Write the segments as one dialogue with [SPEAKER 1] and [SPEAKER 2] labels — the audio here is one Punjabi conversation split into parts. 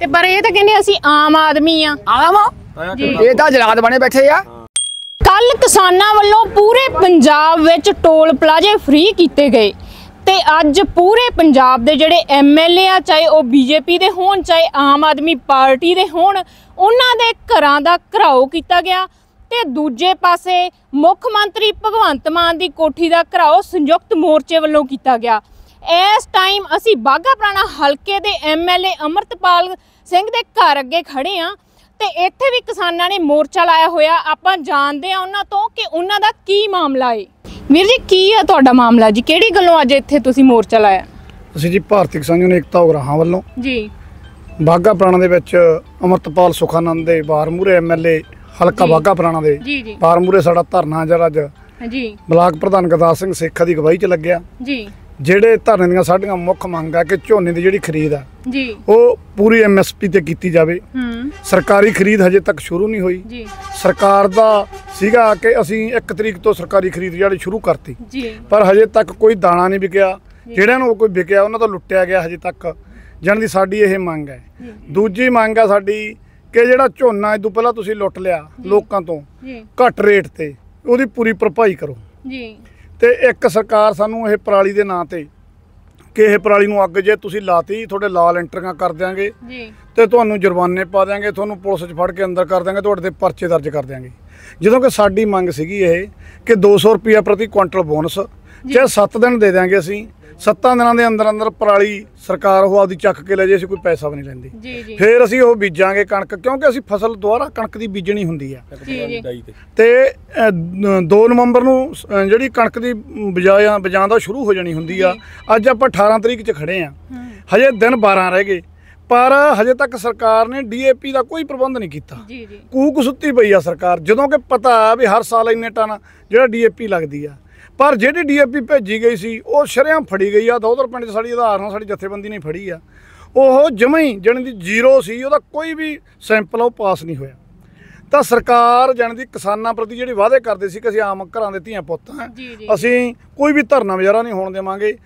[SPEAKER 1] ਤੇ ਪਰ ਇਹ ਤਾਂ ਕਹਿੰਦੇ ਅਸੀਂ ਆਮ ਆਦਮੀ ਆ ਆਮ ਇਹ ਤਾਂ ਜਲਾਦ ਬਣੇ ਬੈਠੇ ਆ ਕੱਲ ਕਿਸਾਨਾਂ ਵੱਲੋਂ ਪੂਰੇ ਪੰਜਾਬ ਵਿੱਚ ਟੋਲ ਪਲਾਜ਼ੇ ਫ੍ਰੀ ਕੀਤੇ ਗਏ ਤੇ ਅੱਜ ਪੂਰੇ ਪੰਜਾਬ ਦੇ ਜਿਹੜੇ ਐਮਐਲਏ ਆ ਚਾਹੇ ਉਹ ਬੀਜੇਪੀ ਦੇ ਹੋਣ ਚਾਹੇ ਆਮ ਆਦਮੀ ਪਾਰਟੀ ਦੇ ਹੋਣ ਉਹਨਾਂ ਦੇ ਘਰਾਂ ਦਾ ਘਰਾਓ ਕੀਤਾ ਗਿਆ ਤੇ ਦੂਜੇ ਪਾਸੇ ਮੁੱਖ ਮੰਤਰੀ ਭਗਵੰਤ ਮਾਨ ਦੀ ਕੋਠੀ ਦਾ ਘਰਾਓ ਸੰਯੁਕਤ ਮੋਰਚੇ ਵੱਲੋਂ ਕੀਤਾ ਗਿਆ ਇਸ ਟਾਈਮ ਅਸੀਂ ਬਾਗਾ ਪ੍ਰਾਣਾ ਹਲਕੇ ਦੇ ਐਮਐਲਏ ਅਮਰਤਪਾਲ ਸਿੰਘ ਦੇ ਘਰ ਅੱਗੇ ਖੜੇ ਆ ਤੇ ਇੱਥੇ ਵੀ ਕਿਸਾਨਾਂ ਨੇ ਮੋਰਚਾ ਲਾਇਆ ਹੋਇਆ ਆਪਾਂ ਜਾਣਦੇ ਆ ਉਹਨਾਂ ਤੋਂ ਕਿ ਉਹਨਾਂ ਦਾ ਕੀ ਮਾਮਲਾ ਏ ਵੀਰ ਜੀ ਕੀ ਆ ਤੁਹਾਡਾ ਮਾਮਲਾ ਜੀ ਕਿਹੜੀ ਗੱਲੋਂ ਅੱਜ ਇੱਥੇ ਤੁਸੀਂ ਮੋਰਚਾ ਲਾਇਆ
[SPEAKER 2] ਅਸੀਂ ਜੀ ਭਾਰਤੀ ਕਿਸਾਨ ਯੂਨੀਅਨ ਏਕਤਾ ਉਗਰਾਹਾਂ ਵੱਲੋਂ ਜੀ ਬਾਗਾ ਪ੍ਰਾਣਾ ਦੇ ਵਿੱਚ ਅਮਰਤਪਾਲ ਸੁਖਾਨੰਦ ਦੇ ਬਾਰਮੂਰੇ ਐਮਐਲਏ ਹਲਕਾ ਬਾਗਾ ਪ੍ਰਾਣਾ ਦੇ ਬਾਰਮੂਰੇ ਸਾਡਾ ਧਰਨਾ ਜਰਾ ਅੱਜ
[SPEAKER 1] ਹਾਂਜੀ
[SPEAKER 2] ਬਲਾਕ ਪ੍ਰਧਾਨ ਗਦਾਸ ਸਿੰਘ ਸੇਖਾ ਦੀ ਗਵਾਹੀ 'ਚ ਲੱਗਿਆ ਜੀ ਜਿਹੜੇ ਧਰਨੇ ਦੀਆਂ ਸਾਡੀਆਂ ਮੁੱਖ ਮੰਗਾਂ ਕਿ ਝੋਨੇ ਦੀ ਜਿਹੜੀ ਖਰੀਦ ਆ ਜੀ ਉਹ ਪੂਰੀ ਐਮਐਸਪੀ ਤੇ ਕੀਤੀ ਜਾਵੇ ਹੂੰ ਸਰਕਾਰੀ ਖਰੀਦ ਹਜੇ ਤੱਕ ਸ਼ੁਰੂ ਨਹੀਂ ਹੋਈ ਜੀ ਸਰਕਾਰ ਦਾ ਸੀਗਾ ਕਿ ਅਸੀਂ 1 ਤਰੀਕ ਤੋਂ ਸਰਕਾਰੀ ਖਰੀਦ ਜਿਹੜੀ ਸ਼ੁਰੂ ਕਰਤੀ ਜੀ ਪਰ ਹਜੇ ਤੱਕ ਕੋਈ ਦਾਣਾ ਨਹੀਂ ਵਿਕਿਆ ਜਿਹੜਿਆਂ ਨੂੰ ਕੋਈ ਵਿਕਿਆ ਉਹਨਾਂ ਤੋਂ ਲੁੱਟਿਆ ਗਿਆ ਹਜੇ ਤੱਕ ਜਨ ਦੀ ਸਾਡੀ ਇਹ ਮੰਗ ਹੈ ਦੂਜੀ ਮੰਗ ਆ ਸਾਡੀ ਕਿ ਜਿਹੜਾ ਝੋਨਾ ਇਹ ਤੋਂ ਪਹਿਲਾਂ ਤੁਸੀਂ ਲੁੱਟ ਲਿਆ ਲੋਕਾਂ ਤੋਂ ਘੱਟ ਰੇਟ ਤੇ ਉਹਦੀ ਪੂਰੀ ਭਰਪਾਈ ਕਰੋ ਜੀ ਤੇ ਇੱਕ ਸਰਕਾਰ ਸਾਨੂੰ ਇਹ ਪਰਾਲੀ ਦੇ ਨਾਂ ਤੇ ਕਿ ਇਹ ਪਰਾਲੀ ਨੂੰ ਅੱਗ ਜੇ ਤੁਸੀਂ ਲਾਤੀ ਤੁਹਾਡੇ ਲਾਲ ਐਂਟਰੀਆਂ ਕਰ ਦਿਆਂਗੇ ਜੀ ਤੇ ਤੁਹਾਨੂੰ ਜੁਰਮਾਨੇ ਪਾ ਦਿਆਂਗੇ ਤੁਹਾਨੂੰ ਪੁਲਿਸ 'ਚ ਫੜ ਕੇ ਅੰਦਰ ਕਰ ਦਿਆਂਗੇ ਤੁਹਾਡੇ ਤੇ ਪਰਚੇ ਦਰਜ ਕਰ ਦਿਆਂਗੇ ਜਦੋਂ ਕਿ ਸਾਡੀ ਮੰਗ ਸੀਗੀ ਇਹ ਕਿ 200 ਰੁਪਏ ਪ੍ਰਤੀ ਕੁਇੰਟਲ ਬੋਨਸ ਜੇ 7 ਦਿਨ ਦੇ ਦਿਆਂਗੇ ਅਸੀਂ 7 ਦਿਨਾਂ ਦੇ ਅੰਦਰ ਅੰਦਰ ਪਰਾਲੀ ਸਰਕਾਰ ਉਹ ਆਪਦੀ ਚੱਕ ਕੇ ਲੈ ਜੇ ਅਸੀਂ ਕੋਈ ਪੈਸਾ ਵੀ ਨਹੀਂ ਲੈਂਦੀ ਫਿਰ ਅਸੀਂ ਉਹ ਬੀਜਾਂਗੇ ਕਣਕ ਕਿਉਂਕਿ ਅਸੀਂ ਫਸਲ ਦੁਆਰਾ ਕਣਕ ਦੀ ਬੀਜਣੀ ਹੁੰਦੀ ਆ ਤੇ 2 ਨਵੰਬਰ ਨੂੰ ਜਿਹੜੀ ਕਣਕ ਦੀ ਬਜਾਇਆ ਬਜਾਂ ਦਾ ਸ਼ੁਰੂ ਹੋ ਜਾਣੀ ਹੁੰਦੀ ਆ ਅੱਜ ਆਪਾਂ 18 ਤਰੀਕ 'ਚ ਖੜੇ ਆ ਹਜੇ ਦਿਨ 12 ਰਹਿ ਗਏ ਪਰ ਹਜੇ ਤੱਕ ਸਰਕਾਰ ਨੇ ਡੀਏਪੀ ਦਾ ਕੋਈ ਪ੍ਰਬੰਧ ਨਹੀਂ ਕੀਤਾ ਜੀ ਜੀ ਕੂਕ ਸੁੱਤੀ ਪਈ ਆ ਸਰਕਾਰ ਜਦੋਂ ਕਿ ਪਤਾ ਆ ਵੀ ਹਰ ਸਾਲ ਇੰਨੇ ਟਨ ਜਿਹੜਾ ਡੀਏਪੀ ਲੱਗਦੀ ਆ ਪਰ ਜਿਹੜੀ ਡੀਏਪੀ ਭੇਜੀ ਗਈ ਸੀ ਉਹ ਸ਼ਰਿਆਂ ਫੜੀ ਗਈ ਆ ਦੋਦਰ ਪਿੰਡ ਸਾਡੀ ਆਧਾਰ ਨਾਲ ਸਾਡੀ ਜਥੇਬੰਦੀ ਨੇ ਫੜੀ ਆ ਉਹ ਜਮਈ ਜਣ ਦੀ ਜ਼ੀਰੋ ਸੀ ਉਹਦਾ ਕੋਈ ਵੀ ਸੈਂਪਲ ਉਹ ਪਾਸ ਨਹੀਂ ਹੋਇਆ ਤਾਂ ਸਰਕਾਰ ਜਣ ਦੀ ਕਿਸਾਨਾਂ ਪ੍ਰਤੀ ਜਿਹੜੇ ਵਾਅਦੇ ਕਰਦੇ ਸੀ ਕਿ ਅਸੀਂ ਆਮ ਘਰਾਂ ਦੇ ਧੀਆਂ ਪੁੱਤ ਹਾਂ ਅਸੀਂ ਕੋਈ ਵੀ ਧਰਨਾ ਵਜਾਰਾ ਨਹੀਂ ਹੋਣ ਦੇਵਾਂਗੇ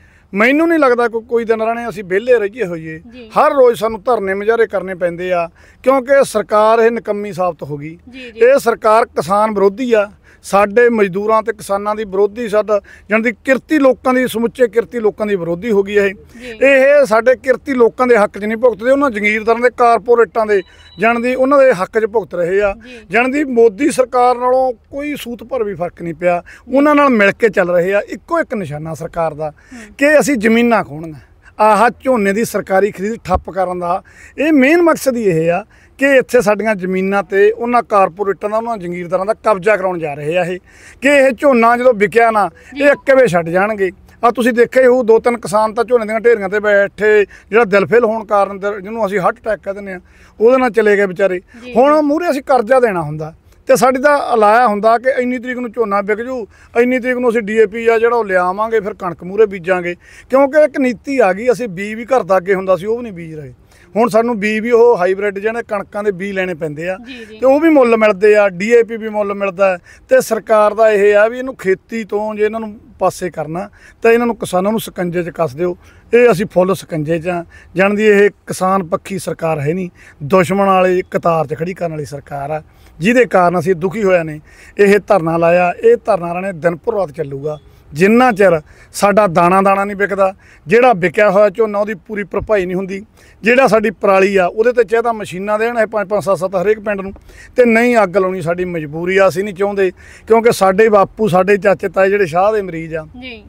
[SPEAKER 2] ਮੈਨੂੰ ਨਹੀਂ ਲੱਗਦਾ ਕੋਈ ਕੋਈ ਦਿਨ ਰਹਿਣੇ ਅਸੀਂ ਵਿਹਲੇ ਰਹੀਏ ਹੋਈਏ ਹਰ ਰੋਜ਼ ਸਾਨੂੰ ਧਰਨੇ ਮਜਾਰੇ ਕਰਨੇ ਪੈਂਦੇ ਆ ਕਿਉਂਕਿ ਸਰਕਾਰ ਇਹ ਨਕੰਮੀ ਸਾਬਤ ਹੋ ਗਈ ਇਹ ਸਰਕਾਰ ਕਿਸਾਨ ਵਿਰੋਧੀ ਆ ਸਾਡੇ ਮਜ਼ਦੂਰਾਂ ਤੇ ਕਿਸਾਨਾਂ ਦੀ ਵਿਰੋਧੀ ਸਾਡਾ ਜਣ ਦੀ ਕਿਰਤੀ ਲੋਕਾਂ ਦੀ ਸਮੁੱਚੇ ਕਿਰਤੀ ਲੋਕਾਂ ਦੀ ਵਿਰੋਧੀ ਹੋ ਗਈ ਇਹ ਇਹ ਸਾਡੇ ਕਿਰਤੀ ਲੋਕਾਂ ਦੇ ਹੱਕ 'ਚ ਨਹੀਂ ਭੁਗਤਦੇ ਉਹਨਾਂ ਜ਼ਮੀਰਦਾਰਾਂ ਦੇ ਕਾਰਪੋਰੇਟਾਂ ਦੇ ਜਣ ਦੀ ਉਹਨਾਂ ਦੇ ਹੱਕ 'ਚ ਭੁਗਤ ਰਹੇ ਆ ਜਣ ਦੀ ਮੋਦੀ ਸਰਕਾਰ ਨਾਲੋਂ ਕੋਈ ਸੂਤ ਪਰ ਵੀ ਫਰਕ ਨਹੀਂ ਪਿਆ ਉਹਨਾਂ ਨਾਲ ਮਿਲ ਕੇ ਚੱਲ ਰਹੇ ਆ ਇੱਕੋ ਇੱਕ ਨਿਸ਼ਾਨਾ ਸਰਕਾਰ ਦਾ ਕਿ ਅਸੀਂ ਜ਼ਮੀਨਾਂ ਖੋਣੀਆਂ ਆਹ ਝੋਨੇ ਦੀ ਸਰਕਾਰੀ ਖਰੀਦ ਠੱਪ ਕਰਨ ਦਾ ਇਹ ਮੇਨ ਮਕਸਦ ਹੀ ਇਹ ਆ ਕਿ ਇੱਥੇ ਸਾਡੀਆਂ ਜ਼ਮੀਨਾਂ ਤੇ ਉਹਨਾਂ ਕਾਰਪੋਰੇਟਾਂ ਦਾ ਉਹਨਾਂ ਜੰਗੀਰਦਾਰਾਂ ਦਾ ਕਬਜ਼ਾ ਕਰਾਉਣ ਜਾ ਰਹੇ ਆ ਇਹ ਕਿ ਇਹ ਝੋਨਾ ਜਦੋਂ ਵਿਕਿਆ ਨਾ ਇਹ ਅੱਕੇਵੇ ਛੱਡ ਜਾਣਗੇ ਆ ਤੁਸੀਂ ਦੇਖਿਆ ਹੋ ਦੋ ਤਿੰਨ ਕਿਸਾਨ ਤਾਂ ਝੋਨੇ ਦੀਆਂ ਢੇਰੀਆਂ ਤੇ ਬੈਠੇ ਜਿਹੜਾ ਦਿਲ ਫੇਲ ਹੋਣ ਕਾਰਨ ਜਿਹਨੂੰ ਅਸੀਂ ਹਾਰਟ ਅਟੈਕ ਕਹਿੰਦੇ ਆ ਉਹਦੇ ਨਾਲ ਚਲੇ ਗਏ ਵਿਚਾਰੇ ਹੁਣ ਮੂਹਰੇ ਅਸੀਂ ਕਰਜ਼ਾ ਦੇਣਾ ਹੁੰਦਾ ਤੇ ਸਾਡੀ ਤਾਂ ਅਲਾਇਆ ਹੁੰਦਾ ਕਿ ਇੰਨੀ ਤਰੀਕ ਨੂੰ ਝੋਨਾ ਵਿਕ ਜੂ ਇੰਨੀ ਤਰੀਕ ਨੂੰ ਅਸੀਂ ਡੀਏਪੀ ਆ ਜਿਹੜਾ ਉਹ ਲਿਆਵਾਂਗੇ ਫਿਰ ਕਣਕ ਮੂਰੇ ਬੀਜਾਂਗੇ ਕਿਉਂਕਿ ਇੱਕ ਨੀਤੀ ਆ ਗਈ ਅਸੀਂ ਬੀ ਵੀ ਘਰ ਦਾ ਅੱਗੇ ਹੁੰਦਾ ਸੀ ਉਹ ਵੀ ਨਹੀਂ ਬੀਜ ਰਹੇ ਹੁਣ ਸਾਨੂੰ ਬੀ ਵੀ ਉਹ ਹਾਈਬ੍ਰਿਡ ਜਿਹੜੇ ਕਣਕਾਂ ਦੇ ਬੀ ਲੈਣੇ ਪੈਂਦੇ ਆ ਤੇ ਉਹ ਵੀ ਮੁੱਲ ਮਿਲਦੇ ਆ ਡੀਏਪੀ ਵੀ ਮੁੱਲ ਮਿਲਦਾ ਤੇ ਸਰਕਾਰ ਦਾ ਇਹ ਆ ਵੀ ਇਹਨੂੰ ਖੇਤੀ ਤੋਂ ਜੇ ਇਹਨਾਂ ਨੂੰ ਪਾਸੇ ਕਰਨਾ ਤਾਂ ਇਹਨਾਂ ਨੂੰ ਕਿਸਾਨਾਂ ਨੂੰ ਸਕੰਜੇ 'ਚ ਕੱਸ ਦਿਓ ਇਹ ਅਸੀਂ ਫੁੱਲ ਸਕੰਜੇ 'ਚ ਆ ਜਾਣਦੀ ਇਹ ਕਿਸਾਨ ਪੱਖੀ ਸਰਕਾਰ ਹੈ ਨਹੀਂ ਦੁਸ਼ਮਣ ਵਾਲੇ ਕਤਾਰ 'ਚ ਖੜੀ ਕਰਨ ਵਾਲੀ ਸਰਕਾਰ ਆ ਜਿਹਦੇ ਕਾਰਨ ਅਸੀਂ ਦੁਖੀ ਹੋਇਆ ਨੇ ਇਹ ਧਰਨਾ ਲਾਇਆ ਇਹ ਧਰਨਾ ਨੇ ਦਿਨ ਰਾਤ ਚੱਲੂਗਾ ਜਿੰਨਾ ਚਿਰ ਸਾਡਾ ਦਾਣਾ ਦਾਣਾ ਨਹੀਂ ਵਿਕਦਾ ਜਿਹੜਾ ਵਿਕਿਆ ਹੋਇਆ ਝੋਨਾ ਉਹਦੀ ਪੂਰੀ ਭਰਪਾਈ ਨਹੀਂ ਹੁੰਦੀ ਜਿਹੜਾ ਸਾਡੀ ਪਰਾਲੀ ਆ ਉਹਦੇ ਤੇ ਚਾਹਤਾ ਮਸ਼ੀਨਾਂ ਦੇਣ ਇਹ 5 5 7 7 ਹਰੇਕ ਪਿੰਡ ਨੂੰ ਤੇ ਨਹੀਂ ਅੱਗ ਲਾਉਣੀ ਸਾਡੀ ਮਜਬੂਰੀ ਆ ਅਸੀਂ ਨਹੀਂ ਚਾਹੁੰਦੇ ਕਿਉਂਕਿ ਸਾਡੇ ਬਾਪੂ ਸਾਡੇ ਚਾਚੇ ਤਾਏ ਜਿਹੜੇ ਸ਼ਾਹ ਦੇ ਮਰੀਜ਼ ਆ ਜੀ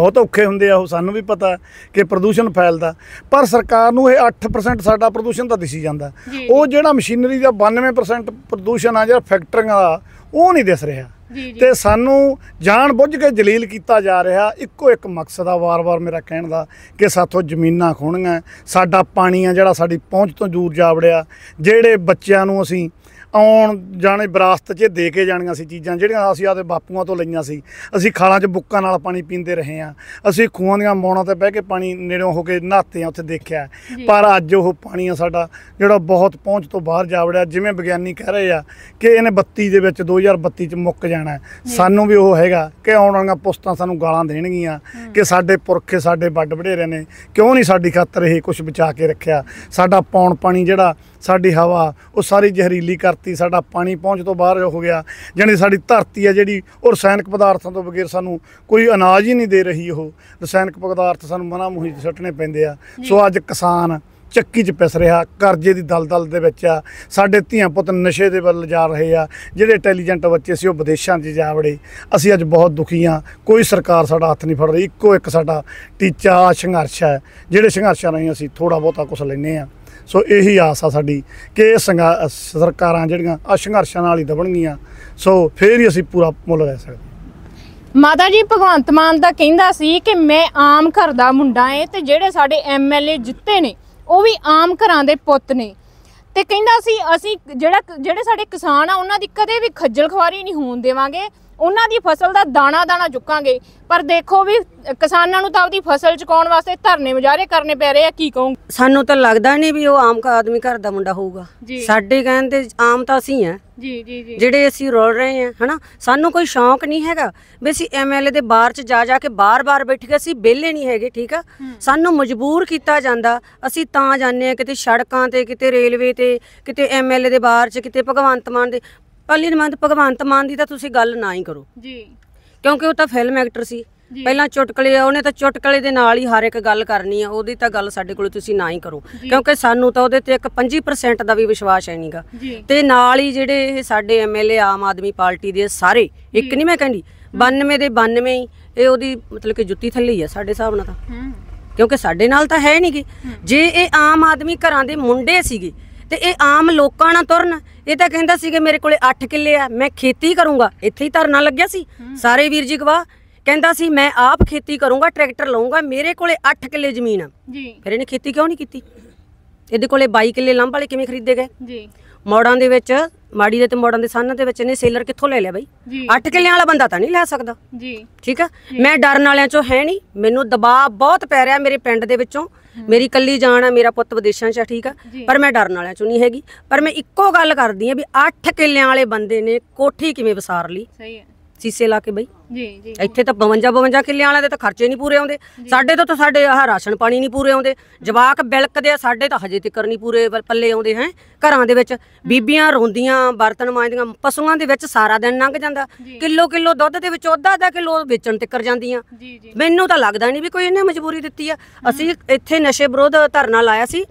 [SPEAKER 2] ਬਹੁਤ ਔਖੇ ਹੁੰਦੇ ਆ ਉਹ ਸਾਨੂੰ ਵੀ ਪਤਾ ਕਿ ਪ੍ਰਦੂਸ਼ਣ ਫੈਲਦਾ ਪਰ ਸਰਕਾਰ ਨੂੰ ਇਹ 8% ਸਾਡਾ ਪ੍ਰਦੂਸ਼ਣ ਤਾਂ ਦਿਸੀ ਜਾਂਦਾ ਉਹ ਜਿਹੜਾ ਮਸ਼ੀਨਰੀ ਦਾ 92% ਪ੍ਰਦੂਸ਼ਣ ਆ ਜਿਹੜਾ ਫੈਕਟਰੀਆਂ ਦਾ ਉਹ ਨਹੀਂ ਦਿਸ ਰਿਹਾ ਤੇ ਸਾਨੂੰ ਜਾਣ ਬੁੱਝ ਕੇ ਜਲੀਲ ਕੀਤਾ ਜਾ ਰਿਹਾ ਇੱਕੋ ਇੱਕ ਮਕਸਦ ਆ ਵਾਰ-ਵਾਰ ਮੇਰਾ ਕਹਿਣ ਦਾ ਕਿ ਸਾਥੋਂ ਜ਼ਮੀਨਾਂ ਖੋਣੀਆਂ ਸਾਡਾ ਪਾਣੀ ਆ ਜਿਹੜਾ ਸਾਡੀ ਪਹੁੰਚ ਤੋਂ ਦੂਰ ਜਾਵੜਿਆ ਜਿਹੜੇ ਬੱਚਿਆਂ ਨੂੰ ਅਸੀਂ ਆਉਣ ਜਾਣੇ ਵਿਰਾਸਤ 'ਚ ਦੇ ਕੇ ਜਾਣੀਆਂ ਸੀ ਚੀਜ਼ਾਂ ਜਿਹੜੀਆਂ ਅਸੀਂ ਆਦੇ ਬਾਪੂਆਂ ਤੋਂ ਲਈਆਂ ਸੀ ਅਸੀਂ ਖਾਲਾਂ 'ਚ ਬੁੱਕਾਂ ਨਾਲ ਪਾਣੀ ਪੀਂਦੇ ਰਹੇ ਆ ਅਸੀਂ ਖੂਹਾਂ ਦੀਆਂ ਮੌਣਾਂ ਤੇ ਬਹਿ ਕੇ ਪਾਣੀ ਨੇੜੋਂ ਹੋ ਕੇ ਨਹਾਤੇ ਆ ਉੱਥੇ ਦੇਖਿਆ ਪਰ ਅੱਜ ਉਹ ਪਾਣੀ ਆ ਸਾਡਾ ਜਿਹੜਾ ਬਹੁਤ ਪਹੁੰਚ ਤੋਂ ਬਾਹਰ ਜਾ ਵੜਿਆ ਜਿਵੇਂ ਵਿਗਿਆਨੀ ਕਹਿ ਰਹੇ ਆ ਕਿ ਇਹਨੇ 32 ਦੇ ਵਿੱਚ 2032 ਚ ਮੁੱਕ ਜਾਣਾ ਸਾਨੂੰ ਵੀ ਉਹ ਹੈਗਾ ਕਿ ਆਉਣ ਵਾਲੀਆਂ ਪੁਸਤਾਂ ਸਾਨੂੰ ਗਾਲਾਂ ਦੇਣਗੀਆਂ ਕਿ ਸਾਡੇ ਪੁਰਖੇ ਸਾਡੇ ਵੱਡ ਵਡੇਰੇ ਨੇ ਕਿਉਂ ਨਹੀਂ ਸਾਡੀ ਖਾਤਰ ਇਹ ਕੁਝ ਬਚਾ ਕੇ ਰੱਖਿਆ ਸਾਡਾ ਪੌਣ ਪਾਣੀ ਜਿਹੜਾ ਸਾਡੀ ਹਵਾ ਉਹ ਸਾਰੀ ਜ਼ਹਿਰੀਲੀ ਕਰਤੀ ਸਾਡਾ ਪਾਣੀ ਪਹੁੰਚ ਤੋਂ ਬਾਹਰ ਹੋ ਗਿਆ ਜਾਨੀ ਸਾਡੀ ਧਰਤੀ ਹੈ ਜਿਹੜੀ ਉਹ ਰਸਾਇਣਕ ਪਦਾਰਥਾਂ ਤੋਂ ਬਗੈਰ ਸਾਨੂੰ ਕੋਈ ਅਨਾਜ ਹੀ ਨਹੀਂ ਦੇ ਰਹੀ ਉਹ ਰਸਾਇਣਕ ਪਦਾਰਥ ਸਾਨੂੰ ਮਨਾ ਮੁਹੀ ਸੱਟਣੇ ਪੈਂਦੇ ਆ ਸੋ ਅੱਜ ਕਿਸਾਨ ਚੱਕੀ 'ਚ ਪਿਸ ਰਿਹਾ ਕਰਜ਼ੇ ਦੀ ਦਲਦਲ ਦੇ ਵਿੱਚ ਆ ਸਾਡੇ ਧੀਆਂ ਪੁੱਤ ਨਸ਼ੇ ਦੇ ਵੱਲ ਜਾ ਰਹੇ ਆ ਜਿਹੜੇ ਇੰਟੈਲੀਜੈਂਟ ਬੱਚੇ ਸੀ ਉਹ ਵਿਦੇਸ਼ਾਂ 'ਚ ਜਾ ਵੜੇ ਅਸੀਂ ਅੱਜ ਬਹੁਤ ਦੁਖੀ ਆ ਕੋਈ ਸਰਕਾਰ ਸਾਡਾ ਹੱਥ ਨਹੀਂ ਫੜ ਰਹੀ ਇੱਕੋ ਇੱਕ ਸਾਡਾ ਟੀਚਾ ਸੰਘਰਸ਼ ਹੈ ਜਿਹੜੇ ਸੰਘਰਸ਼ਾਂ ਰਾਹੀਂ ਅਸੀਂ ਥੋੜਾ ਬਹੁਤਾ ਕੁਝ ਲੈਨੇ ਆ ਸੋ ਇਹੀ ਆਸ ਆ ਸਾਡੀ ਕਿ ਇਹ ਸਰਕਾਰਾਂ ਜਿਹੜੀਆਂ ਆ ਸੰਘਰਸ਼ਾਂ ਨਾਲ ਹੀ ਦਬਣਗੀਆਂ ਸੋ ਫੇਰ ਹੀ ਅਸੀਂ ਪੂਰਾ ਮੁੱਲ ਲੈ ਸਕਦੇ
[SPEAKER 1] ਮਾਤਾ ਜੀ ਭਗਵੰਤ ਮਾਨ ਦਾ ਕਹਿੰਦਾ ਸੀ ਕਿ ਮੈਂ ਆਮ ਘਰ ਦਾ ਮੁੰਡਾ ਏ ਤੇ ਜਿਹੜੇ ਸਾਡੇ ਐਮਐਲਏ ਜਿੱਤੇ ਨੇ ਉਹ ਵੀ ਆਮ ਘਰਾਂ ਦੇ ਪੁੱਤ ਨੇ ਤੇ ਕਹਿੰਦਾ ਸੀ ਅਸੀਂ ਜਿਹੜਾ ਜਿਹੜੇ ਸਾਡੇ ਕਿਸਾਨ ਆ ਉਹਨਾਂ ਦੀ ਕਦੇ ਵੀ ਖੱਜਲ ਖਵਾਰੀ ਨਹੀਂ ਹੋਣ ਦੇਵਾਂਗੇ ਉਹਨਾਂ ਦੀ ਫਸਲ ਦਾ ਦਾਣਾ ਦਾਣਾ ਚੁੱਕਾਂਗੇ ਪਰ ਦੇਖੋ ਵੀ ਕਿਸਾਨਾਂ ਨੂੰ ਤਾਂ ਆਪਦੀ ਫਸਲ ਚੁਕਾਉਣ ਵਾਸਤੇ ਧਰਨੇ ਮੁਜਾਰੇ ਕਰਨੇ ਪੈ ਰਹੇ ਆ ਕੀ ਕਹੂੰ
[SPEAKER 3] ਸਾਨੂੰ ਤਾਂ ਲੱਗਦਾ ਨਹੀਂ ਵੀ ਉਹ ਆਮ ਆਦਮੀ ਘਰ ਦਾ ਮੁੰਡਾ ਹੋਊਗਾ ਸਾਡੇ ਕਹਿਣ ਆਮ ਤਾਂ ਅਸੀਂ ਆ
[SPEAKER 1] ਜੀ ਜੀ ਜਿਹੜੇ
[SPEAKER 3] ਅਸੀਂ ਰੋਲ ਰਹੇ ਆ ਹਨਾ ਸਾਨੂੰ ਕੋਈ ਸ਼ੌਂਕ ਨਹੀਂ ਹੈਗਾ ਵੀ ਅਸੀਂ ਐਮਐਲਏ ਦੇ ਬਾਹਰ ਚ ਜਾ ਜਾ ਕੇ ਬਾਰ-ਬਾਰ ਬੈਠ ਕੇ ਅਸੀਂ ਵਿਹਲੇ ਨਹੀਂ ਹੈਗੇ ਠੀਕ ਆ ਸਾਨੂੰ ਮਜਬੂਰ ਕੀਤਾ ਜਾਂਦਾ ਅਸੀਂ ਤਾਂ ਜਾਂਦੇ ਆ ਕਿਤੇ ਸੜਕਾਂ ਤੇ ਕਿਤੇ ਰੇਲਵੇ ਤੇ ਕਿਤੇ ਐਮਐਲਏ ਦੇ ਬਾਹਰ ਚ ਕਿਤੇ ਭਗਵੰਤ ਮਾਨ ਦੇ ਪਾਰਲੀਮੈਂਟ ਭਗਵੰਤ ਮਾਨ ਦੀ ਤਾਂ ਤੁਸੀਂ ਗੱਲ ਨਾ ਹੀ ਕਰੋ ਜੀ ਕਿਉਂਕਿ ਉਹ ਤਾਂ ਫਿਲਮ ਐਕਟਰ ਸੀ ਪਹਿਲਾਂ ਚੁਟਕਲੇ ਆ ਉਹਨੇ ਤਾਂ ਚੁਟਕਲੇ ਦੇ ਨਾਲ ਹੀ ਹਰ ਇੱਕ ਗੱਲ ਕਰਨੀ ਆ ਉਹਦੀ ਤਾਂ ਗੱਲ ਸਾਡੇ ਕੋਲ ਤੁਸੀਂ ਨਾ ਹੀ ਕਰੋ ਕਿਉਂਕਿ ਸਾਨੂੰ ਤਾਂ ਉਹਦੇ ਤੇ ਇੱਕ 25% ਦਾ ਵੀ ਵਿਸ਼ਵਾਸ ਹੈ ਨਹੀਂਗਾ ਤੇ ਨਾਲ ਹੀ ਜਿਹੜੇ ਇਹ ਸਾਡੇ ਐਮਐਲਏ ਆਮ ਆਦਮੀ ਪਾਰਟੀ ਦੇ ਸਾਰੇ ਇੱਕ ਨਹੀਂ ਮੈਂ ਕਹਿੰਦੀ 92 ਦੇ 92 ਹੀ ਇਹ ਉਹਦੀ ਮਤਲਬ ਕਿ ਜੁੱਤੀ ਥੱਲੇ ਹੀ ਆ ਸਾਡੇ ਹਿਸਾਬ ਨਾਲ ਤਾਂ ਕਿਉਂਕਿ ਸਾਡੇ ਨਾਲ ਤਾਂ ਹੈ ਨਹੀਂਗੇ ਜੇ ਇਹ ਆਮ ਆਦਮੀ ਘਰਾਂ ਦੇ ਮੁੰਡੇ ਸੀਗੇ ਤੇ ਇਹ ਆਮ ਲੋਕਾਂ ਨਾਲ ਤੁਰਨ ਇਹ ਤਾਂ ਕਹਿੰਦਾ ਸੀ ਕਿ ਮੇਰੇ ਕੋਲੇ 8 ਕਿੱਲੇ ਆ ਮੈਂ ਖੇਤੀ ਕਰੂੰਗਾ ਇੱਥੇ ਹੀ ਧਰਨਾ ਲੱਗਿਆ ਸੀ ਸਾਰੇ ਵੀਰ ਜੀ ਗਵਾ ਕਹਿੰਦਾ ਸੀ ਮੈਂ ਆਪ ਖੇਤੀ ਕਰੂੰਗਾ ਟਰੈਕਟਰ ਲਵਾਂਗਾ ਮੇਰੇ ਕੋਲੇ 8 ਕਿੱਲੇ ਜ਼ਮੀਨ ਆ ਜੀ ਫਿਰ ਇਹਨੇ ਖੇਤੀ ਕਿਉਂ ਨਹੀਂ ਕੀਤੀ ਇਹਦੇ ਕੋਲੇ 22 ਕਿੱਲੇ ਲੰਬ ਵਾਲੇ ਕਿਵੇਂ ਖਰੀਦੇ ਗਏ ਜੀ ਮੋੜਾਂ ਦੇ ਵਿੱਚ ਮਾੜੀ ਦੇ ਤੇ ਮੋੜਾਂ ਦੇ ਸਾਨਾਂ ਦੇ ਵਿੱਚ ਇਹਨੇ ਸੇਲਰ ਕਿੱਥੋਂ ਲੈ ਲਿਆ ਬਈ
[SPEAKER 1] 8 ਕਿੱਲਿਆਂ ਵਾਲਾ ਬੰਦਾ ਤਾਂ ਨਹੀਂ ਲੈ ਸਕਦਾ ਜੀ
[SPEAKER 3] ਠੀਕ ਆ ਮੈਂ ਡਰਨ ਵਾਲਿਆਂ ਚੋਂ ਹੈ ਨਹੀਂ ਮੈਨੂੰ ਦਬਾਅ ਬਹੁਤ ਪੈ ਰਿਹਾ ਮੇਰੇ ਪਿੰਡ ਦੇ ਵਿੱਚੋਂ ਮੇਰੀ ਕੱਲੀ ਜਾਨ ਆ ਮੇਰਾ ਪੁੱਤ ਵਿਦੇਸ਼ਾਂ 'ਚ ਆ ਠੀਕ ਆ ਪਰ ਮੈਂ ਡਰਨ ਵਾਲਿਆਂ ਚੋਂ ਨਹੀਂ ਹੈਗੀ ਪਰ ਮੈਂ ਇੱਕੋ ਗੱਲ ਕਰਦੀ ਆ ਵੀ 8 ਕਿੱਲਿਆਂ ਵਾਲੇ ਬੰਦੇ ਨੇ ਕੋਠੀ ਕਿਵੇਂ ਵਸਾਰ ਲਈ ਸਹੀ ਹੈ ਸੀਸੇ ਲਾ ਕੇ ਬਈ ਜੀ ਜੀ ਇੱਥੇ ਤਾਂ 52 52 ਕਿੱਲਿਆਂ ਵਾਲਾ ਦੇ ਤਾਂ ਖਰਚੇ ਨਹੀਂ ਪੂਰੇ ਆਉਂਦੇ ਸਾਡੇ ਤੋਂ ਤਾਂ ਸਾਡੇ ਆਹ ਰਾਸ਼ਨ ਪਾਣੀ ਨਹੀਂ ਪੂਰੇ ਆਉਂਦੇ ਜਵਾਕ ਬਿਲਕਦੇ ਆ ਸਾਡੇ ਤਾਂ ਹਜੇ ਤੱਕ ਨਹੀਂ ਪੂਰੇ ਪੱਲੇ ਆਉਂਦੇ ਹੈ ਘਰਾਂ ਦੇ ਵਿੱਚ ਬੀਬੀਆਂ ਰੋਂਦੀਆਂ ਬਰਤਨ ਮਾਂਜਦੀਆਂ ਪਸ਼ੂਆਂ ਦੇ ਵਿੱਚ ਸਾਰਾ ਦਿਨ ਲੰਘ ਜਾਂਦਾ ਕਿਲੋ ਕਿਲੋ ਦੁੱਧ ਦੇ ਵਿੱਚ ਉਹਦਾ ਦਾ ਕਿਲੋ ਵੇਚਣ ਤੱਕਰ ਜਾਂਦੀਆਂ ਮੈਨੂੰ ਤਾਂ ਲੱਗਦਾ ਨਹੀਂ ਵੀ ਕੋਈ ਇਹਨੇ ਮਜਬੂਰੀ ਦਿੱਤੀ ਆ ਅਸੀਂ ਇੱਥੇ ਨਸ਼ੇ ਵਿਰੋਧ ਧਰਨਾ ਲਾਇਆ ਸੀ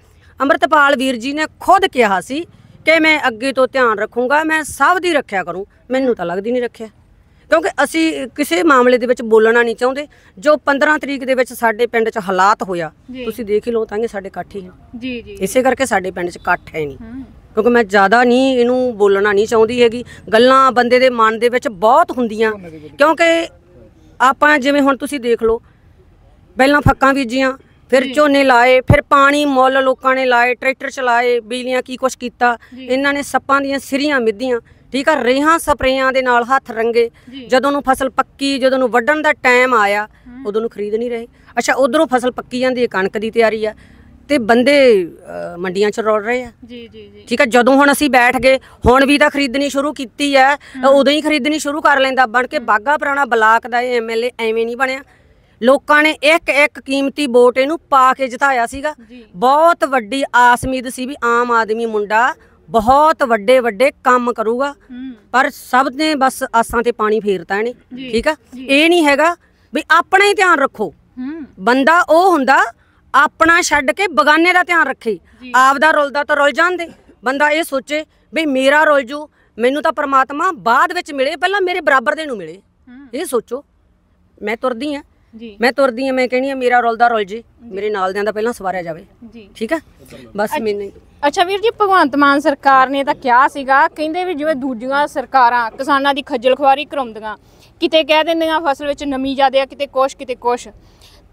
[SPEAKER 3] ਅਮਰਤਪਾਲ ਵੀਰ ਜੀ ਨੇ ਖੁਦ ਕਿਹਾ ਸੀ ਕਿ ਮੈਂ ਅੱਗੇ ਤੋਂ ਧਿਆਨ ਰੱਖੂੰਗਾ ਮੈਂ ਸਭ ਦੀ ਰੱਖਿਆ ਕਰੂੰ ਮੈਨੂੰ ਤਾਂ ਲੱਗਦੀ ਨਹੀਂ ਰੱਖਿਆ ਕਿਉਂਕਿ ਅਸੀਂ ਕਿਸੇ ਮਾਮਲੇ ਦੇ ਵਿੱਚ ਬੋਲਣਾ ਨਹੀਂ ਚਾਹੁੰਦੇ ਜੋ 15 ਤਰੀਕ ਦੇ ਵਿੱਚ ਸਾਡੇ ਪਿੰਡ 'ਚ ਹਾਲਾਤ ਹੋਇਆ ਤੁਸੀਂ ਦੇਖ ਹੀ ਲਓ ਤਾਂ ਕਿ ਸਾਡੇ ਇਕੱਠ ਹੀ ਜੀ ਜੀ ਇਸੇ ਕਰਕੇ ਸਾਡੇ ਪਿੰਡ 'ਚ ਇਕੱਠ ਹੈ ਨਹੀਂ ਕਿਉਂਕਿ ਮੈਂ ਜ਼ਿਆਦਾ ਨਹੀਂ ਇਹਨੂੰ ਬੋਲਣਾ ਨਹੀਂ ਚਾਹੁੰਦੀ ਹੈਗੀ ਗੱਲਾਂ ਬੰਦੇ ਦੇ ਮਨ ਦੇ ਵਿੱਚ ਬਹੁਤ ਹੁੰਦੀਆਂ ਕਿਉਂਕਿ ਆਪਾਂ ਜਿਵੇਂ ਹੁਣ ਤੁਸੀਂ ਦੇਖ ਲਓ ਪਹਿਲਾਂ ਫੱਕਾਂ ਬੀਜੀਆਂ ਫਿਰ ਝੋਨੇ ਲਾਏ ਫਿਰ ਪਾਣੀ ਮੁੱਲ ਲੋਕਾਂ ਨੇ ਲਾਏ ਟਰੈਕਟਰ ਚਲਾਏ ਬਿਜਲੀਆਂ ਕੀ ਕੁਛ ਕੀਤਾ ਇਹਨਾਂ ਨੇ ਸੱਪਾਂ ਦੀਆਂ ਸਿਰੀਆਂ ਮਿੱਧੀਆਂ ਠੀਕ ਆ ਰੇਹਾਂ ਸਪਰੇਆਂ ਦੇ ਨਾਲ ਹੱਥ ਰੰਗੇ ਜਦੋਂ ਨੂੰ ਫਸਲ ਪੱਕੀ ਜਦੋਂ ਨੂੰ ਵੱਢਣ ਦਾ ਟਾਈਮ ਆਇਆ ਉਦੋਂ ਨੂੰ ਖਰੀਦ ਨਹੀਂ ਰਹੇ ਅੱਛਾ ਉਧਰੋਂ ਫਸਲ ਪੱਕੀ ਜਾਂਦੀ ਹੈ ਕਣਕ ਦੀ ਤਿਆਰੀ ਆ ਤੇ ਬੰਦੇ ਮੰਡੀਆਂ 'ਚ ਰੋੜ ਰਹੇ ਆ ਜੀ ਜੀ ਜੀ ਠੀਕ ਆ ਜਦੋਂ ਹੁਣ ਅਸੀਂ ਬੈਠ ਗਏ ਹੁਣ ਵੀ ਤਾਂ ਖਰੀਦਣੀ ਸ਼ੁਰੂ ਕੀਤੀ ਆ ਉਦੋਂ ਹੀ ਖਰੀਦਣੀ ਸ਼ੁਰੂ ਕਰ ਲੈਂਦਾ ਬਣ ਕੇ ਬਾਗਾ ਪੁਰਾਣਾ ਬਲਾਕ ਦਾ ਐਮਐਲਏ ਐਵੇਂ ਨਹੀਂ ਬਣਿਆ ਲੋਕਾਂ ਨੇ ਇੱਕ ਇੱਕ ਕੀਮਤੀ ਵੋਟ ਇਹਨੂੰ ਪਾ ਕੇ ਜਿਤਾਇਆ ਸੀਗਾ ਬਹੁਤ ਵੱਡੀ ਆਸਮੀਦ ਸੀ ਵੀ ਆਮ ਆਦਮੀ ਮੁੰਡਾ ਬਹੁਤ ਵੱਡੇ ਵੱਡੇ ਕੰਮ ਕਰੂਗਾ ਪਰ ਸਭ ਨੇ ਬਸ ਆਸਾਂ ਤੇ ਪਾਣੀ ਫੇਰਤਾ ਇਹਨੇ ਠੀਕ ਆ ਇਹ ਨਹੀਂ ਹੈਗਾ ਵੀ ਆਪਣਾ ਹੀ ਧਿਆਨ ਰੱਖੋ ਬੰਦਾ ਉਹ ਹੁੰਦਾ ਆਪਣਾ ਛੱਡ ਕੇ ਬਗਾਨੇ ਦਾ ਧਿਆਨ ਰੱਖੇ ਆਪਦਾ ਰੁੱਲਦਾ ਤਾਂ ਰੁੱਲ ਜਾਂਦੇ ਬੰਦਾ ਇਹ ਸੋਚੇ ਵੀ ਮੇਰਾ ਰੁੱਲ ਜੂ ਮੈਨੂੰ ਤਾਂ ਪਰਮਾਤਮਾ ਬਾਅਦ ਵਿੱਚ ਮਿਲੇ ਪਹਿਲਾਂ ਮੇਰੇ ਬਰਾਬਰ ਦੇ ਨੂੰ ਮਿਲੇ ਇਹ ਸੋਚੋ ਮੈਂ ਤੁਰਦੀ ਆ ਜੀ ਮੈਂ ਤੁਰਦੀ ਆ ਮੈਂ ਕਹਿਣੀ ਆ ਮੇਰਾ ਰੋਲਦਾ ਰੋਲ ਜੀ ਮੇਰੇ ਨਾਲ ਦਿਆਂ ਦਾ ਪਹਿਲਾਂ ਸਵਾਰਿਆ ਜਾਵੇ ਜੀ ਠੀਕ ਆ ਬਸ ਮੈਨੂੰ ਅੱਛਾ ਵੀਰ
[SPEAKER 1] ਜੀ ਭਗਵੰਤ ਮਾਨ ਸਰਕਾਰ ਨੇ ਤਾਂ ਕਿਹਾ ਸੀਗਾ ਕਹਿੰਦੇ ਵੀ ਜਿਵੇਂ ਦੂਜੀਆਂ ਸਰਕਾਰਾਂ ਕਿਸਾਨਾਂ ਦੀ ਖੱਜਲ ਖੁਆਰੀ ਕਰਾਉਂਦੀਆਂ ਕਿਤੇ ਕਹਿ ਦਿੰਦੀਆਂ ਫਸਲ ਵਿੱਚ ਨਮੀ ਜਿਆਦਾ ਆ ਕਿਤੇ ਕੁਛ ਕਿਤੇ ਕੁਛ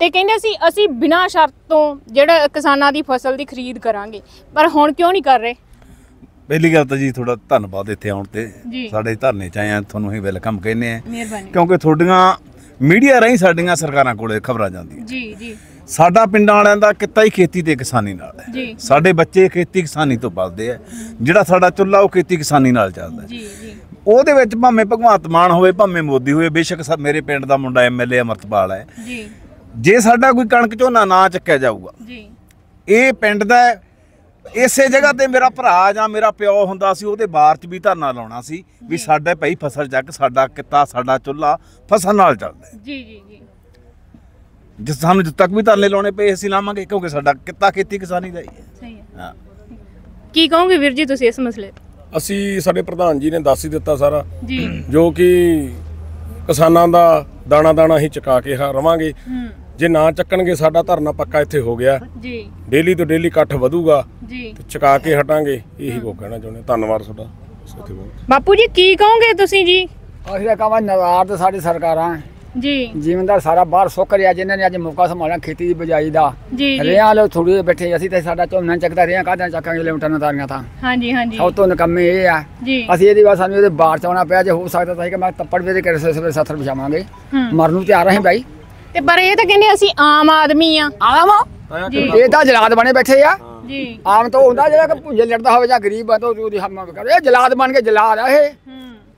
[SPEAKER 1] ਤੇ ਕਹਿੰਦੇ ਸੀ ਅਸੀਂ ਬਿਨਾਂ ਸ਼ਰਤ ਤੋਂ ਜਿਹੜਾ ਕਿਸਾਨਾਂ ਦੀ ਫਸਲ ਦੀ ਖਰੀਦ ਕਰਾਂਗੇ ਪਰ ਹੁਣ ਕਿਉਂ ਨਹੀਂ ਕਰ ਰਹੇ
[SPEAKER 2] ਪਹਿਲੀ ਗੱਲ ਤਾਂ ਜੀ ਥੋੜਾ ਧੰਨਵਾਦ ਇੱਥੇ ਆਉਣ ਤੇ ਸਾਡੇ ਧਰਨੇ ਚ ਆਏ ਆ ਤੁਹਾਨੂੰ ਹੀ ਵੈਲਕਮ ਕਹਿੰਦੇ ਆ ਕਿਉਂਕਿ ਤੁਹਾਡੀਆਂ ਮੀਡੀਆ ਰਹੀ ਸਾਡੀਆਂ ਸਰਕਾਰਾਂ ਕੋਲੇ ਖਬਰਾਂ ਜਾਂਦੀਆਂ ਜੀ ਜੀ ਸਾਡਾ ਪਿੰਡਾਂ ਵਾਲਿਆਂ ਦਾ ਕਿੱਤਾ ਹੀ ਖੇਤੀ ਤੇ ਕਿਸਾਨੀ ਨਾਲ ਹੈ ਸਾਡੇ ਬੱਚੇ ਖੇਤੀ ਕਿਸਾਨੀ ਤੋਂ ਪਲਦੇ ਆ ਜਿਹੜਾ ਸਾਡਾ ਚੁੱਲ੍ਹਾ ਉਹ ਖੇਤੀ ਕਿਸਾਨੀ ਨਾਲ ਚੱਲਦਾ ਜੀ ਜੀ ਉਹਦੇ ਵਿੱਚ ਭਾਵੇਂ ਭਗਵੰਤ ਮਾਨ ਹੋਵੇ ਭਾਵੇਂ ਮੋਦੀ ਹੋਵੇ ਬੇਸ਼ੱਕ ਮੇਰੇ ਪਿੰਡ ਦਾ ਮੁੰਡਾ ਐਮਐਲਏ ਅਮਰਤਪਾਲ ਹੈ ਜੀ ਜੇ ਸਾਡਾ ਕੋਈ ਕਣਕ ਝੋਨਾ ਨਾ ਚੱਕਿਆ ਜਾਊਗਾ ਜੀ ਇਹ ਪਿੰਡ ਦਾ ਇਸੇ ਜਗ੍ਹਾ ਤੇ ਮੇਰਾ ਭਰਾ ਜਾਂ ਮੇਰਾ ਪਿਓ ਹੁੰਦਾ ਸੀ ਉਹਦੇ ਬਾਰ 'ਚ ਵੀ ਧਰਨਾ ਲਾਉਣਾ ਸੀ ਵੀ ਸਾਡੇ ਭਈ ਫਸਲ ਚੱਕ ਸਾਡਾ ਕਿੱਤਾ ਸਾਡਾ ਚੁੱਲਾ ਫਸਲ ਨਾਲ ਚੱਲਦਾ ਜੀ ਜੀ ਜੀ ਜਿਸ ਸਾਨੂੰ ਜਦ ਤੱਕ ਵੀ ਧਰਨੇ ਲਾਉਣੇ ਪਏ ਅਸੀਂ ਲਾਵਾਂਗੇ ਕਿਉਂਕਿ ਸਾਡਾ ਕਿੱਤਾ ਖੇਤੀ ਕਿਸਾਨੀ ਦਾ ਹੀ ਹੈ ਸਹੀ ਹੈ ਹਾਂ
[SPEAKER 1] ਕੀ ਕਹੋਗੇ ਵੀਰ ਜੀ ਤੁਸੀਂ ਇਸ ਮਸਲੇ
[SPEAKER 2] ਅਸੀਂ ਸਾਡੇ ਪ੍ਰਧਾਨ ਜੀ ਨੇ ਦੱਸ ਹੀ ਦਿੱਤਾ ਸਾਰਾ ਜੀ ਜੋ ਕਿ ਕਿਸਾਨਾਂ ਦਾ ਦਾਣਾ ਦਾਣਾ ਹੀ ਚੁਕਾ ਕੇ ਰਵਾਂਗੇ ਜੇ ਨਾ ਚੱਕਣਗੇ ਸਾਡਾ ਧਰਨਾ ਪੱਕਾ ਇੱਥੇ ਹੋ ਗਿਆ ਜੀ ਡੇਲੀ ਤੋਂ ਡੇਲੀ ਇਕੱਠ ਵਧੂਗਾ ਜੀ ਚੁਕਾ ਕੇ ਹਟਾਂਗੇ ਇਹੀ ਕੋ ਕਹਿਣਾ ਚਾਹੁੰਦੇ ਧੰਨਵਾਦ ਤੁਹਾਡਾ ਸਾਥੀ
[SPEAKER 4] ਬਾਪੂ ਜੀ ਕੀ ਕਹੋਗੇ ਤੁਸੀਂ ਜੀ ਅਸੀਂ ਤਾਂ ਕਹਾਂ ਨਜ਼ਾਰ ਤੇ ਸਾਡੀ ਸਰਕਾਰਾਂ ਜੀ ਜ਼ਿਮੀਂਦਾਰ ਸਾਰਾ ਬਾਹਰ ਸੁੱਕ ਰਿਹਾ ਜਿਨ੍ਹਾਂ ਨੇ ਅੱਜ ਮੌਕਾ ਸੰਭਾਲਿਆ ਖੇਤੀ ਦੀ ਬਜਾਈ ਦਾ ਜੀ ਰਿਆਂ ਲੋ ਥੋੜੀ ਬੈਠੇ ਅਸੀਂ ਤੇ ਸਾਡਾ ਝੋਨਾ ਚੱਕਦਾ ਰਿਆਂ ਕਾਹਦਾਂ ਚੱਕਾਂਗੇ ਲਿਮਟਾਂ ਨਾ ਤਾਰੀਆਂ ਤਾਂ
[SPEAKER 1] ਹਾਂਜੀ ਹਾਂਜੀ ਸਭ
[SPEAKER 4] ਤੋਂ ਨਕਮੇ ਇਹ ਆ ਜੀ ਅਸੀਂ ਇਹਦੀ ਵਾਰ ਸਾਨੂੰ ਇਹਦੇ ਬਾਹਰ ਚਾਉਣਾ ਪਿਆ ਜੇ ਹੋ ਸਕਦਾ ਤਾਂ ਕਿ ਮੈਂ ਤੱਪੜ ਵੀ ਦੇ ਕਰ ਸਵੇਰ ਸੱਥਰ ਬਿਜਾਵਾਂਗੇ ਮਰਨ ਨੂੰ ਤਿਆਰ ਰਹੇ ਭਾਈ ਤੇ ਪਰ ਇਹ ਤਾਂ ਕਹਿੰਦੇ ਅਸੀਂ ਆਮ ਆਦਮੀ ਆ ਆਮ ਇਹ ਤਾਂ ਜਲਾਦ ਬਣੇ ਬੈਠੇ ਆ ਜੀ ਆਮ ਤਾਂ ਹੁੰਦਾ ਜਿਹੜਾ ਕਿ ਭੁੰਜੇ ਲੜਦਾ ਹੋਵੇ ਜਾਂ ਗਰੀਬ ਆ ਤਾਂ ਉਹਦੀ ਹਮਾ ਕਰ ਇਹ ਜਲਾਦ ਬਣ ਕੇ ਜਲਾਦ ਆ ਇਹ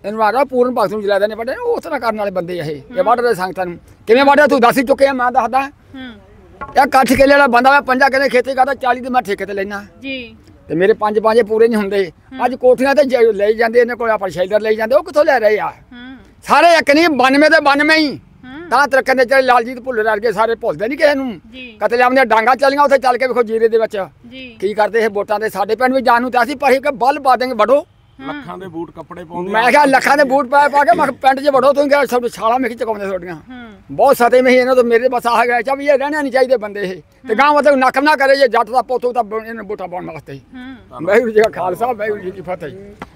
[SPEAKER 4] ਇਹਨਾਂ ਵਾਰਾ ਪੂਰਨ ਭਗਤ ਨੂੰ ਜਲਾਦ ਨੇ ਪੜੇ ਉਸ ਤਰ੍ਹਾਂ ਕਰਨ ਵਾਲੇ ਬੰਦੇ ਇਹ ਇਹ ਦੇ ਸੰਗਤਾਂ ਨੂੰ ਕਿਵੇਂ ਵਾੜੇ ਤੂੰ ਦੱਸ ਹੀ ਚੁੱਕਿਆ ਮੈਂ ਦੱਸਦਾ ਇਹ ਕੱਠ ਕੇ ਲੈਣਾ ਬੰਦਾ ਮੈਂ ਪੰਜਾ ਕਹਿੰਦੇ ਖੇਤੀ ਕਰਦਾ 40 ਦੇ ਮੈਂ ਠੇਕੇ ਤੇ ਲੈਣਾ ਜੀ ਤੇ ਮੇਰੇ ਪੰਜ ਪੰਜੇ ਪੂਰੇ ਨਹੀਂ ਹੁੰਦੇ ਅੱਜ ਕੋਠੀਆਂ ਤੇ ਲੈ ਜਾਂਦੇ ਇਹਨਾਂ ਕੋਲ ਆਪਾਂ ਸ਼ੈਲਰ ਲੈ ਜਾਂਦੇ ਉਹ ਕਿੱਥੋਂ ਲੈ ਰਹੇ ਆ ਸਾਰੇ ਇੱਕ ਨਹੀਂ 92 ਤੇ 92 ਹੀ ਤਾਂ ਤਰੱਕਣ ਨੇ ਜਿਹੜੇ ਲਾਲਜੀਤ ਭੁੱਲਰ ਗਏ ਸਾਰੇ ਭੁੱਲਦੇ ਨਹੀਂ ਕਿਸੇ ਨੂੰ ਕਤਲੇ ਆਪਣੇ ਡਾਂਗਾ ਚੱਲੀਆਂ ਉੱਥੇ ਚੱਲ ਕੇ ਵੇਖੋ ਜੀਰੇ ਦੇ ਵਿੱਚ ਕੀ ਕਰਦੇ ਇਹ ਵੋਟਾਂ ਦੇ ਸਾਡੇ ਪਿੰਡ ਵੀ ਜਾਣ ਨੂੰ ਤਾਂ ਅਸੀਂ ਪਰ ਇਹ ਕਿ ਬਲ ਪਾ ਦੇਂਗੇ ਵੜੋ
[SPEAKER 2] ਲੱਖਾਂ ਦੇ ਬੂਟ ਕੱਪੜੇ ਪਾਉਂਦੇ ਮੈਂ ਕਿਹਾ ਲੱਖਾਂ
[SPEAKER 4] ਦੇ ਬੂਟ ਪਾ ਪਾ ਕੇ ਮੈਂ ਪਿੰਡ 'ਚ ਵੜੋ ਤੂੰ ਕਿਹਾ ਸਭ ਛਾਲਾ ਮੇਖੀ ਚਕਾਉਂਦੇ ਤੁਹਾਡੀਆਂ ਬਹੁਤ ਸਤੇ ਮੇਹੀ ਇਹਨਾਂ ਤੋਂ ਮੇਰੇ ਬਸ ਆ ਗਿਆ ਚਾ ਵੀ ਇਹ ਰਹਿਣਾ ਨਹੀਂ ਚਾਹੀਦੇ ਬੰਦੇ ਇਹ ਤੇ ਗਾਂ ਮਤਲਬ ਨੱਕ ਨਾ ਕਰੇ ਜੇ ਜੱਟ ਦਾ ਪੋਤੋ ਤਾਂ ਇਹਨਾਂ ਬੂਟਾ ਪਾਉਣ ਵਾਸਤੇ ਮੈਂ ਵੀ ਜਿਹੜਾ ਖਾਲਸਾ ਵੀ ਜੀ ਫਤਿਹ